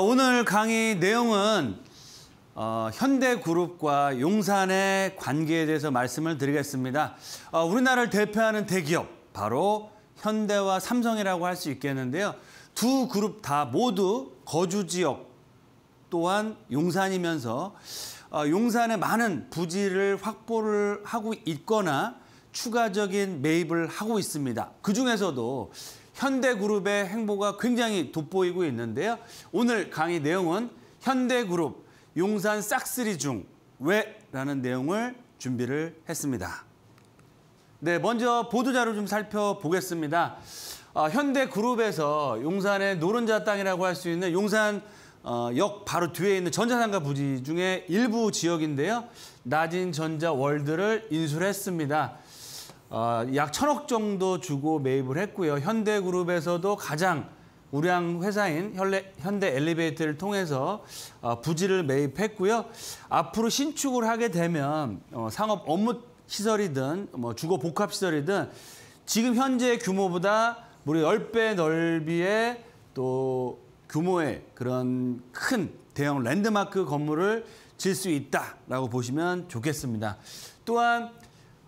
오늘 강의 내용은 어, 현대그룹과 용산의 관계에 대해서 말씀을 드리겠습니다. 어, 우리나라를 대표하는 대기업, 바로 현대와 삼성이라고 할 수 있겠는데요. 두 그룹 다 모두 거주 지역 또한 용산이면서 어, 용산에 많은 부지를 확보를 하고 있거나 추가적인 매입을 하고 있습니다. 그중에서도 현대그룹의 행보가 굉장히 돋보이고 있는데요. 오늘 강의 내용은 현대그룹 용산 싹쓸이 중 왜라는 내용을 준비를 했습니다. 네, 먼저 보도자료 좀 살펴보겠습니다. 아, 현대그룹에서 용산의 노른자 땅이라고 할 수 있는 용산 어, 역 바로 뒤에 있는 전자상가 부지 중에 일부 지역인데요. 낮은 전자월드를 인수를 했습니다. 어, 약 천억 정도 주고 매입을 했고요. 현대그룹에서도 가장 우량 회사인 현대 엘리베이터를 통해서 어, 부지를 매입했고요. 앞으로 신축을 하게 되면 어, 상업 업무 시설이든 뭐 주거 복합 시설이든 지금 현재 규모보다 무려 열 배 넓이의 또 규모의 그런 큰 대형 랜드마크 건물을 질 수 있다라고 보시면 좋겠습니다. 또한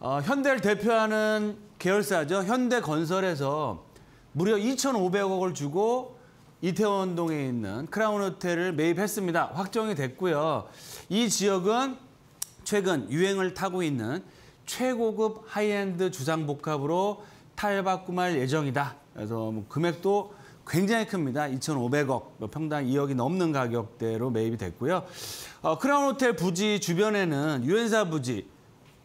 어, 현대를 대표하는 계열사죠. 현대건설에서 무려 2,500억을 주고 이태원동에 있는 크라운 호텔을 매입했습니다. 확정이 됐고요. 이 지역은 최근 유행을 타고 있는 최고급 하이엔드 주상복합으로 탈바꿈할 예정이다. 그래서 뭐 금액도 굉장히 큽니다. 2,500억, 뭐 평당 2억이 넘는 가격대로 매입이 됐고요. 어, 크라운 호텔 부지 주변에는 유엔사 부지,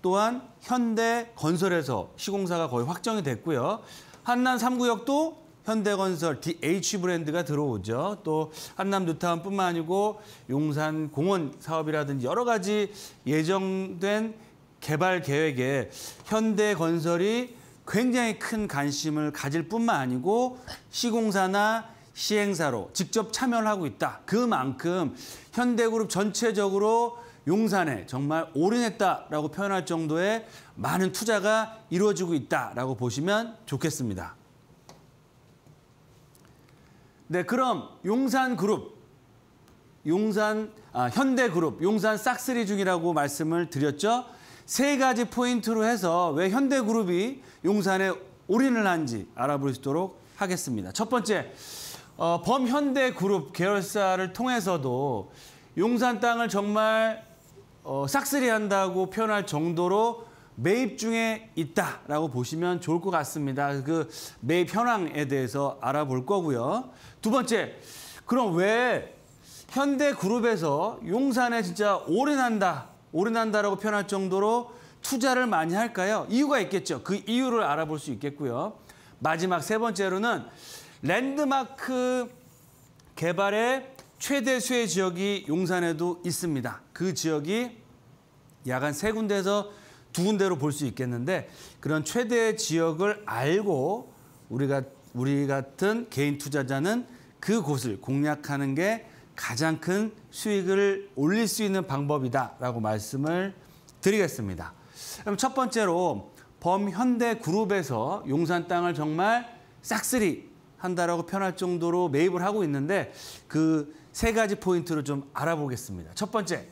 또한 현대 건설에서 시공사가 거의 확정이 됐고요. 한남 3구역도 현대건설 DH 브랜드가 들어오죠. 또 한남 뉴타운뿐만 아니고 용산 공원 사업이라든지 여러 가지 예정된 개발 계획에 현대건설이 굉장히 큰 관심을 가질 뿐만 아니고 시공사나 시행사로 직접 참여를 하고 있다. 그만큼 현대그룹 전체적으로 용산에 정말 올인했다라고 표현할 정도의 많은 투자가 이루어지고 있다라고 보시면 좋겠습니다. 네, 그럼 용산그룹, 용산 아, 현대그룹, 용산 싹쓸이 중이라고 말씀을 드렸죠. 세 가지 포인트로 해서 왜 현대그룹이 용산에 올인을 한지 알아볼 수 있도록 하겠습니다. 첫 번째, 어, 범현대그룹 계열사를 통해서도 용산 땅을 정말 어, 싹쓸이 한다고 표현할 정도로 매입 중에 있다라고 보시면 좋을 것 같습니다. 그 매입 현황에 대해서 알아볼 거고요. 두 번째, 그럼 왜 현대그룹에서 용산에 진짜 오래 난다, 오래 난다라고 표현할 정도로 투자를 많이 할까요? 이유가 있겠죠. 그 이유를 알아볼 수 있겠고요. 마지막 세 번째로는 랜드마크 개발에 최대수의 지역이 용산에도 있습니다. 그 지역이 야간 세 군데에서 두 군데로 볼 수 있겠는데 그런 최대 지역을 알고 우리가 우리 같은 개인 투자자는 그곳을 공략하는 게 가장 큰 수익을 올릴 수 있는 방법이다라고 말씀을 드리겠습니다. 그럼 첫 번째로 범현대 그룹에서 용산 땅을 정말 싹쓸이 한다라고 편할 정도로 매입을 하고 있는데 그세 가지 포인트로 좀 알아보겠습니다. 첫 번째,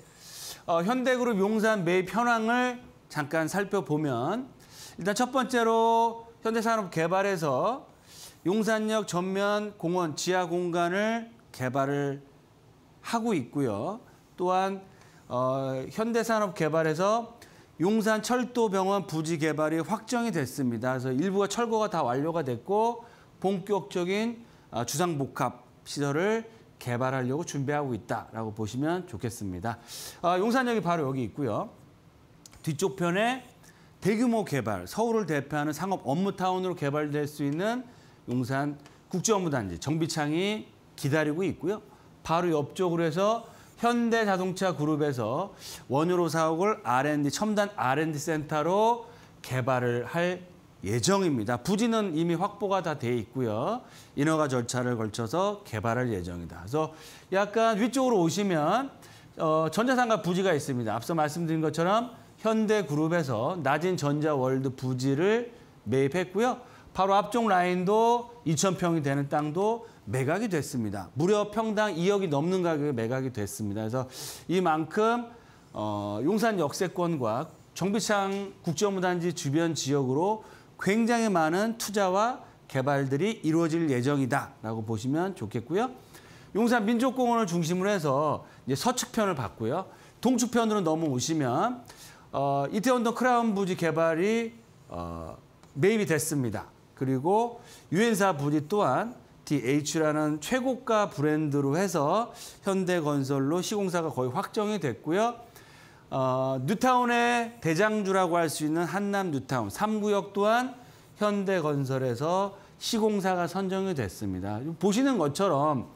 어, 현대그룹 용산 매입 현황을 잠깐 살펴보면 일단 첫 번째로 현대산업개발에서 용산역 전면 공원 지하 공간을 개발을 하고 있고요. 또한 어, 현대산업개발에서 용산 철도병원 부지 개발이 확정이 됐습니다. 그래서 일부가 철거가 다 완료가 됐고 본격적인 어, 주상복합 시설을 개발하려고 준비하고 있다라고 보시면 좋겠습니다. 아, 용산역이 바로 여기 있고요. 뒤쪽 편에 대규모 개발, 서울을 대표하는 상업 업무타운으로 개발될 수 있는 용산 국제업무단지 정비창이 기다리고 있고요. 바로 옆쪽으로 해서 현대자동차 그룹에서 원유로 사업을 R&D 첨단 R&D 센터로 개발을 할 예정입니다. 부지는 이미 확보가 다 돼 있고요. 인허가 절차를 걸쳐서 개발할 예정이다. 그래서 약간 위쪽으로 오시면 어, 전자상가 부지가 있습니다. 앞서 말씀드린 것처럼 현대그룹에서 낮은 전자월드 부지를 매입했고요. 바로 앞쪽 라인도 2천평이 되는 땅도 매각이 됐습니다. 무려 평당 2억이 넘는 가격에 매각이 됐습니다. 그래서 이만큼 어, 용산 역세권과 정비창 국제업무단지 주변 지역으로 굉장히 많은 투자와 개발들이 이루어질 예정이다라고 보시면 좋겠고요. 용산 민족공원을 중심으로 해서 이제 서측편을 봤고요. 동측편으로 넘어오시면 어, 이태원동 크라운 부지 개발이 어, 매입이 됐습니다. 그리고 유엔사 부지 또한 DH라는 최고가 브랜드로 해서 현대건설로 시공사가 거의 확정이 됐고요. 어, 뉴타운의 대장주라고 할 수 있는 한남 뉴타운 3구역 또한 현대건설에서 시공사가 선정이 됐습니다. 보시는 것처럼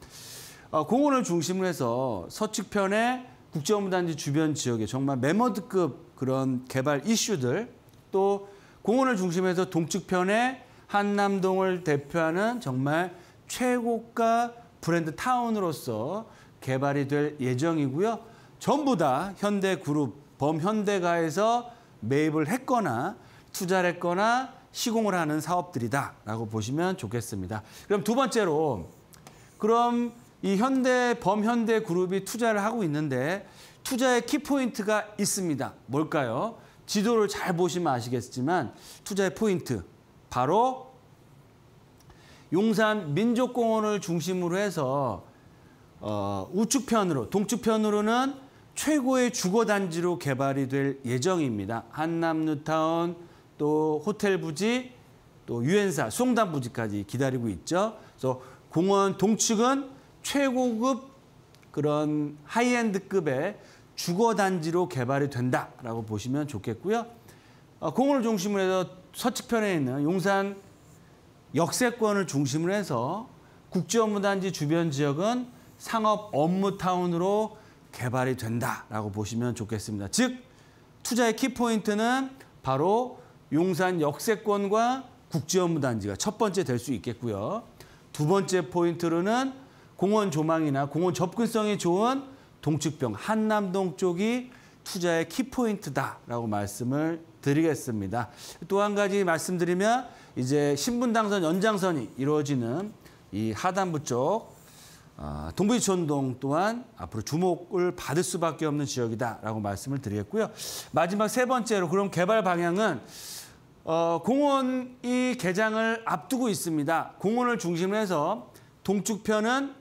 어, 공원을 중심으로 해서 서측편의 국제업무단지 주변 지역에 정말 매머드급 그런 개발 이슈들 또 공원을 중심해서 동측편의 한남동을 대표하는 정말 최고가 브랜드 타운으로서 개발이 될 예정이고요. 전부 다 현대그룹, 범현대가에서 매입을 했거나 투자를 했거나 시공을 하는 사업들이다라고 보시면 좋겠습니다. 그럼 두 번째로 그럼 이 현대 범현대 그룹이 투자를 하고 있는데 투자의 키포인트가 있습니다. 뭘까요? 지도를 잘 보시면 아시겠지만 투자의 포인트 바로 용산 민족공원을 중심으로 해서 어, 우측편으로 동측편으로는 최고의 주거단지로 개발이 될 예정입니다. 한남뉴타운, 또 호텔 부지, 또 유엔사 송단 부지까지 기다리고 있죠. 그래서 공원 동측은 최고급 그런 하이엔드급의 주거단지로 개발이 된다라고 보시면 좋겠고요. 어, 공원을 중심으로 해서 서측편에 있는 용산 역세권을 중심으로 해서 국제업무단지 주변 지역은 상업 업무타운으로 개발이 된다라고 보시면 좋겠습니다. 즉 투자의 키포인트는 바로 용산 역세권과 국제업무단지가첫 번째 될 수 있겠고요. 두 번째 포인트로는 공원 조망이나 공원 접근성이 좋은 동측병 한남동 쪽이 투자의 키포인트다라고 말씀을 드리겠습니다. 또 한 가지 말씀드리면 이제 신분 당선 연장선이 이루어지는 이 하단부 쪽 아, 동부이촌동 또한 앞으로 주목을 받을 수밖에 없는 지역이다라고 말씀을 드리겠고요. 마지막 세 번째로 그럼 개발 방향은 어, 공원이 개장을 앞두고 있습니다. 공원을 중심으로 해서 동쪽편은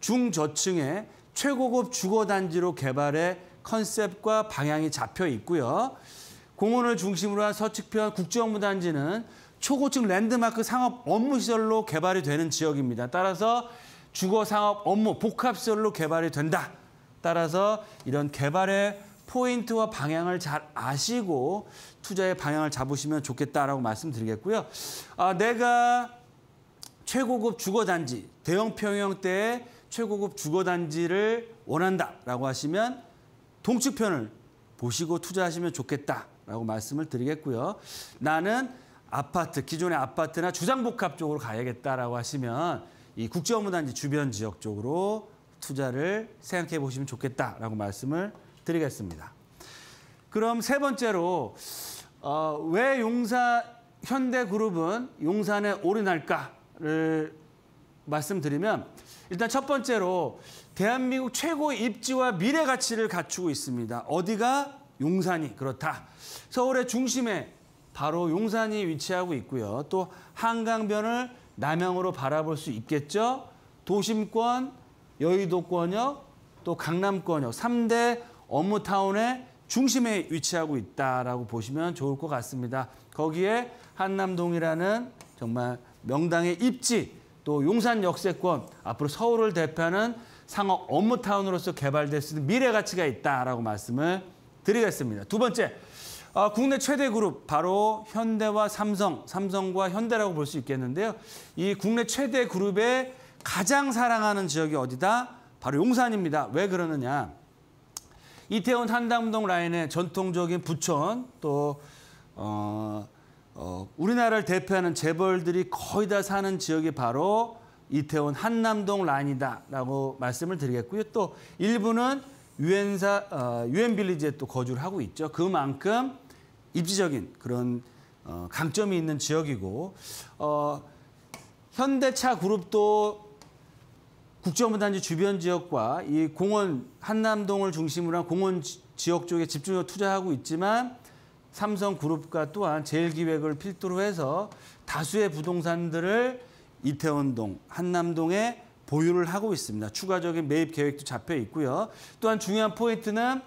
중저층의 최고급 주거단지로 개발의 컨셉과 방향이 잡혀 있고요. 공원을 중심으로 한 서측편 국정업무단지는 초고층 랜드마크 상업 업무시설로 개발이 되는 지역입니다. 따라서 주거 상업 업무 복합설로 개발이 된다. 따라서 이런 개발의 포인트와 방향을 잘 아시고 투자의 방향을 잡으시면 좋겠다라고 말씀드리겠고요. 아, 내가 최고급 주거단지, 대형 평형때 최고급 주거단지를 원한다라고 하시면 동측편을 보시고 투자하시면 좋겠다라고 말씀을 드리겠고요. 나는 아파트, 기존의 아파트나 주상복합 쪽으로 가야겠다라고 하시면 이국제업무단지 주변 지역 쪽으로 투자를 생각해 보시면 좋겠다라고 말씀을 드리겠습니다. 그럼 세 번째로 어, 왜용산 현대그룹은 용산에 오르날까를 말씀드리면 일단 첫 번째로 대한민국 최고의 입지와 미래 가치를 갖추고 있습니다. 어디가 용산이 그렇다. 서울의 중심에 바로 용산이 위치하고 있고요. 또 한강변을 남향으로 바라볼 수 있겠죠. 도심권, 여의도권역, 또 강남권역 3대 업무타운의 중심에 위치하고 있다라고 보시면 좋을 것 같습니다. 거기에 한남동이라는 정말 명당의 입지, 또 용산 역세권, 앞으로 서울을 대표하는 상업 업무타운으로서 개발될 수 있는 미래 가치가 있다라고 말씀을 드리겠습니다. 두 번째, 아, 국내 최대 그룹 바로 현대와 삼성, 삼성과 현대라고 볼 수 있겠는데요. 이 국내 최대 그룹의 가장 사랑하는 지역이 어디다? 바로 용산입니다. 왜 그러느냐? 이태원 한담동 라인의 전통적인 부촌또 어, 어, 우리나라를 대표하는 재벌들이 거의 다 사는 지역이 바로 이태원 한남동 라인이다라고 말씀을 드리겠고요. 또 일부는 유엔사 어, 유엔빌리지에 또 거주를 하고 있죠. 그만큼 입지적인 그런 어, 강점이 있는 지역이고 어, 현대차 그룹도 국정원단지 주변 지역과 이 공원 한남동을 중심으로 한 공원 지역 쪽에 집중적으로 투자하고 있지만 삼성그룹과 또한 제일기획을 필두로 해서 다수의 부동산들을 이태원동, 한남동에 보유를 하고 있습니다. 추가적인 매입 계획도 잡혀 있고요. 또한 중요한 포인트는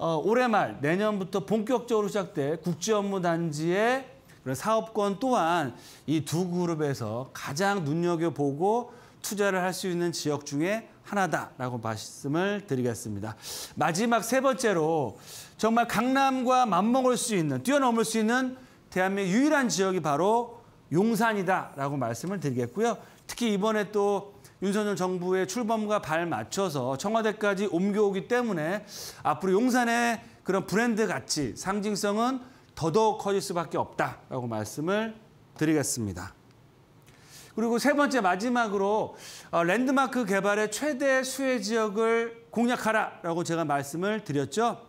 어, 올해 말 내년부터 본격적으로 시작될 국제 업무 단지의 그런 사업권 또한 이 두 그룹에서 가장 눈여겨보고 투자를 할 수 있는 지역 중에 하나다라고 말씀을 드리겠습니다. 마지막 세 번째로 정말 강남과 맞먹을 수 있는 뛰어넘을 수 있는 대한민국 유일한 지역이 바로 용산이다라고 말씀을 드리겠고요. 특히 이번에 또 윤석열 정부의 출범과 발 맞춰서 청와대까지 옮겨오기 때문에 앞으로 용산의 그런 브랜드 가치, 상징성은 더더욱 커질 수밖에 없다라고 말씀을 드리겠습니다. 그리고 세 번째 마지막으로 어, 랜드마크 개발의 최대 수혜 지역을 공략하라라고 제가 말씀을 드렸죠.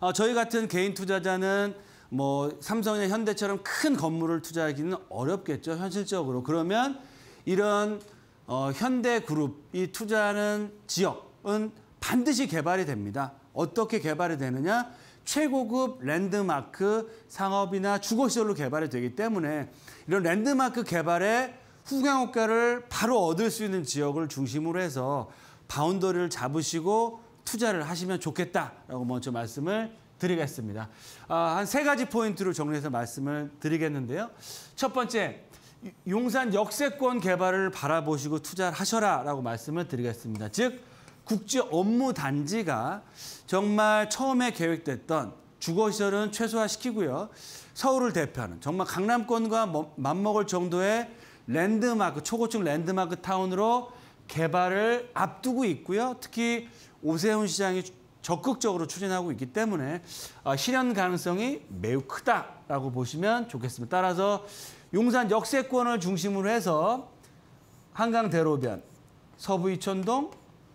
어, 저희 같은 개인 투자자는 뭐 삼성이나 현대처럼 큰 건물을 투자하기는 어렵겠죠 현실적으로 그러면 이런 어, 현대그룹이 투자하는 지역은 반드시 개발이 됩니다. 어떻게 개발이 되느냐? 최고급 랜드마크 상업이나 주거시설로 개발이 되기 때문에 이런 랜드마크 개발의 후광효과를 바로 얻을 수 있는 지역을 중심으로 해서 바운더리를 잡으시고 투자를 하시면 좋겠다라고 먼저 말씀을 드리겠습니다. 아, 한 세 가지 포인트로 정리해서 말씀을 드리겠는데요. 첫 번째, 용산 역세권 개발을 바라보시고 투자를 하셔라라고 말씀을 드리겠습니다. 즉 국제 업무 단지가 정말 처음에 계획됐던 주거시설은 최소화시키고요. 서울을 대표하는 정말 강남권과 맞먹을 뭐 정도의 랜드마크, 초고층 랜드마크 타운으로 개발을 앞두고 있고요. 특히 오세훈 시장이 적극적으로 추진하고 있기 때문에 어, 실현 가능성이 매우 크다라고 보시면 좋겠습니다. 따라서 용산 역세권을 중심으로 해서 한강 대로변, 서부 이촌동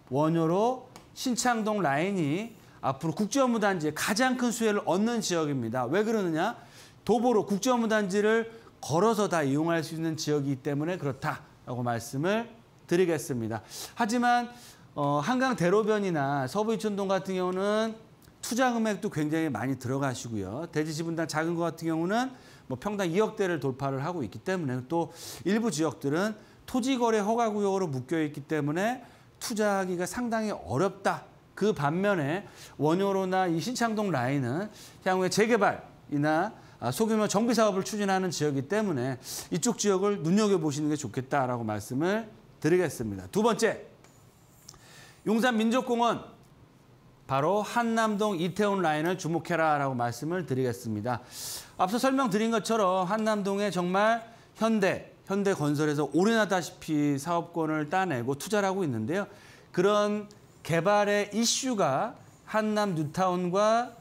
원효로, 신창동 라인이 앞으로 국제업무단지의 가장 큰 수혜를 얻는 지역입니다. 왜 그러느냐? 도보로 국제업무단지를 걸어서 다 이용할 수 있는 지역이기 때문에 그렇다라고 말씀을 드리겠습니다. 하지만 어, 한강 대로변이나 서부 이촌동 같은 경우는 투자 금액도 굉장히 많이 들어가시고요. 대지 지분당 작은 것 같은 경우는 뭐 평당 2억대를 돌파를 하고 있기 때문에 또 일부 지역들은 토지거래 허가구역으로 묶여있기 때문에 투자하기가 상당히 어렵다. 그 반면에 원효로나 이 신창동 라인은 향후에 재개발이나 아, 소규모 정비 사업을 추진하는 지역이기 때문에 이쪽 지역을 눈여겨보시는 게 좋겠다라고 말씀을 드리겠습니다. 두 번째, 용산민족공원 바로 한남동 이태원 라인을 주목해라라고 말씀을 드리겠습니다. 앞서 설명드린 것처럼 한남동에 정말 현대, 현대건설에서 오래나다시피 사업권을 따내고 투자를 하고 있는데요. 그런 개발의 이슈가 한남 뉴타운과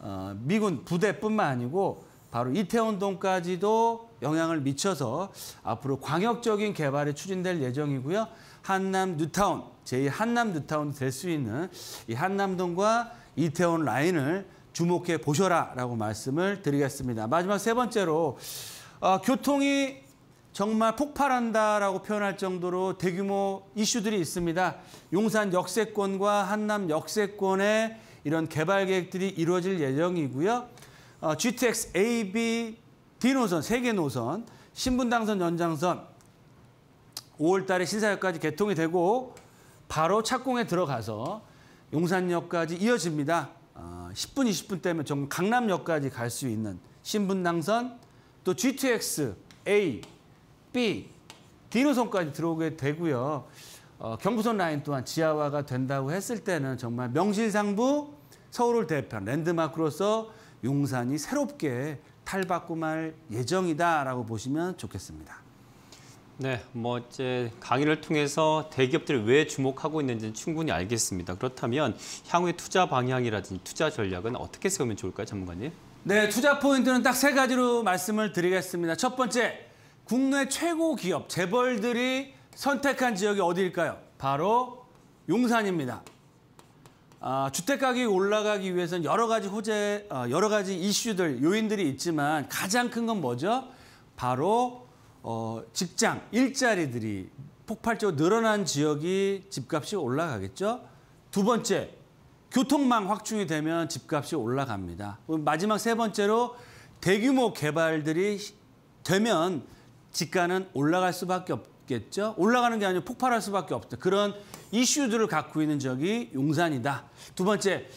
어, 미군 부대뿐만 아니고 바로 이태원동까지도 영향을 미쳐서 앞으로 광역적인 개발이 추진될 예정이고요. 한남 뉴타운, 제2 한남 뉴타운 될 수 있는 이 한남동과 이태원 라인을 주목해 보셔라라고 말씀을 드리겠습니다. 마지막 세 번째로 어, 교통이 정말 폭발한다라고 표현할 정도로 대규모 이슈들이 있습니다. 용산 역세권과 한남 역세권의 이런 개발 계획들이 이루어질 예정이고요. 어, GTX A, B, D 노선, 세개 노선, 신분당선 연장선 5월 달에 신사역까지 개통이 되고 바로 착공에 들어가서 용산역까지 이어집니다. 10분, 20분 때문에 좀 강남역까지 갈 수 있는 신분당선 또 GTX A, B, 디노선까지 들어오게 되고요. 어, 경부선 라인 또한 지하화가 된다고 했을 때는 정말 명실상부 서울을 대표한 랜드마크로서 용산이 새롭게 탈바꿈할 예정이다라고 보시면 좋겠습니다. 네, 뭐 이제 강의를 통해서 대기업들이 왜 주목하고 있는지는 충분히 알겠습니다. 그렇다면 향후의 투자 방향이라든지 투자 전략은 어떻게 세우면 좋을까요, 전문가님? 네, 투자 포인트는 딱 세 가지로 말씀을 드리겠습니다. 첫 번째, 국내 최고 기업 재벌들이 선택한 지역이 어디일까요? 바로 용산입니다. 아, 주택 가격이 올라가기 위해서는 여러 가지 호재, 어, 여러 가지 이슈들, 요인들이 있지만 가장 큰 건 뭐죠? 바로 어, 직장, 일자리들이 폭발적으로 늘어난 지역이 집값이 올라가겠죠. 두 번째, 교통망 확충이 되면 집값이 올라갑니다. 마지막 세 번째로 대규모 개발들이 되면 집가는 올라갈 수밖에 없겠죠. 올라가는 게 아니라 폭발할 수밖에 없다. 그런 이슈들을 갖고 있는 지역이 용산이다. 두 번째,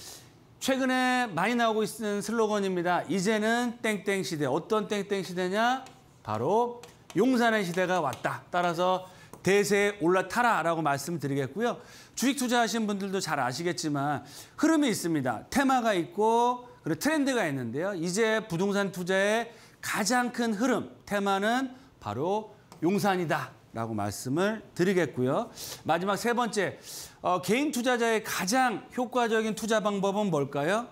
최근에 많이 나오고 있는 슬로건입니다. 이제는 땡땡 시대. 어떤 땡땡 시대냐? 바로 용산의 시대가 왔다. 따라서 대세에 올라타라라고 말씀드리겠고요. 주식 투자하신 분들도 잘 아시겠지만 흐름이 있습니다. 테마가 있고 그리고 트렌드가 있는데요. 이제 부동산 투자의 가장 큰 흐름, 테마는 바로 용산이다. 라고 말씀을 드리겠고요. 마지막 세 번째, 어, 개인 투자자의 가장 효과적인 투자 방법은 뭘까요?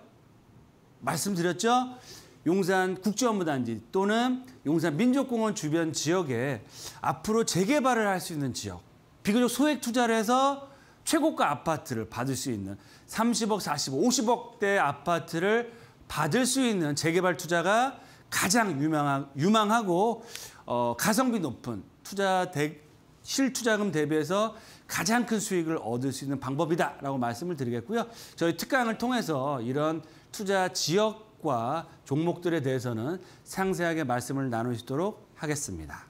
말씀드렸죠? 용산 국제업무단지 또는 용산 민족공원 주변 지역에 앞으로 재개발을 할 수 있는 지역 비교적 소액 투자를 해서 최고가 아파트를 받을 수 있는 30억, 40억, 50억대 아파트를 받을 수 있는 재개발 투자가 가장 유망한 유망하고 어, 가성비 높은 투자 대, 실투자금 대비해서 가장 큰 수익을 얻을 수 있는 방법이다라고 말씀을 드리겠고요. 저희 특강을 통해서 이런 투자 지역 과 종목들에 대해서는 상세하게 말씀을 나누시도록 하겠습니다.